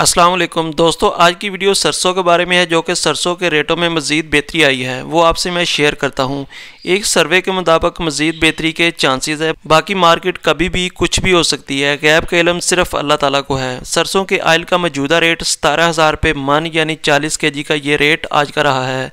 असलम दोस्तों आज की वीडियो सरसों के बारे में है जो कि सरसों के रेटों में मज़ीद बेहतरी आई है वो आपसे मैं शेयर करता हूँ एक सर्वे के मुताबिक मज़ीद बेहतरी के चांसेस है बाकी मार्केट कभी भी कुछ भी हो सकती है गैप का इलम सिर्फ अल्लाह ताला को है सरसों के आयल का मौजूदा रेट सतारह हज़ार पे मन यानी चालीस के जी का ये रेट आज का रहा है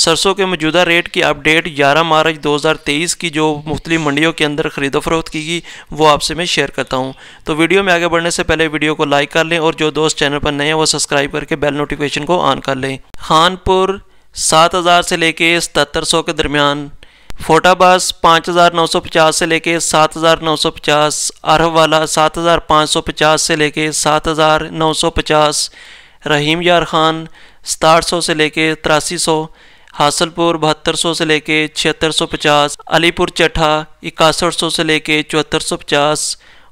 सरसों के मौजूदा रेट की अपडेट 11 मार्च 2023 की जो मुख्तलि मंडियों के अंदर ख़रीदो फरोख्त की गई वो आपसे मैं शेयर करता हूँ तो वीडियो में आगे बढ़ने से पहले वीडियो को लाइक कर लें और जो दोस्त चैनल पर नए हैं वो सब्सक्राइब करके बेल नोटिफिकेशन को ऑन कर लें खानपुर सात हज़ार से लेके सतर सौ के दरमियान फोटाबास पाँच हज़ार नौ सौ पचास से लेके सात हज़ार नौ सौ पचास अरहवाला सात हज़ार पाँच सौ पचास से लेके सात हज़ार नौ सौ पचास रहीम यार खान सताठ सौ से लेके तिरासी सौ हासलपुर बहत्तर सौ से लेके छिहत्तर सौ पचास अलीपुर चटा इक्यासठ सौ से लेके चौहत्तर सौ पचास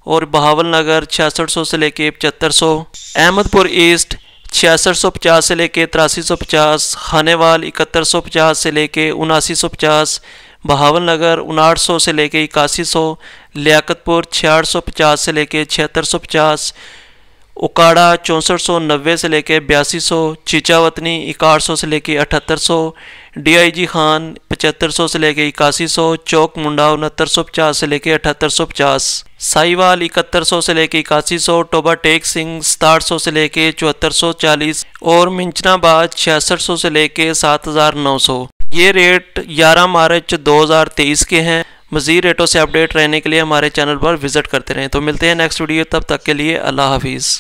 और बहावल नगर छियासठ सौ से लेके पचहत्तर सौ अहमदपुर ईस्ट छियासठ सौ पचास से लेके तिरासी सौ पचास खानेवाल इकहत्तर सौ पचास से लेके उनासी सौ पचास बहावल नगर उनाठ सौ से लेके इक्यासी सौ लियाकतपुर छियाठ सौ पचास से लेके छिहत्तर सौ पचास उकाड़ा चौंसठ सौ नब्बे से लेकर बयासी सौ चीचावतनी इकाठ सौ से लेकर अठहत्तर सौ डी आई जी खान पचहत्तर सौ से लेकर इक्यासी सौ चौक मुंडा उनहत्तर सौ पचास से लेकर अठहत्तर सौ पचास साईवाल इकहत्तर सौ से लेकर इक्यासी सौ टोबा टेक सिंह सताहठ सौ से लेकर चौहत्तर सौ चालीस और मिंचनाबाद छियासठ सौ से लेकर सात हज़ार नौ सौ ये रेट ग्यारह मार्च दो हज़ार तेईस के हैं मज़ीद रेटों से अपडेट रहने के लिए हमारे चैनल पर विजिट करते रहें तो मिलते हैं नेक्स्ट वीडियो तब तक के लिए अल्लाह हाफिज़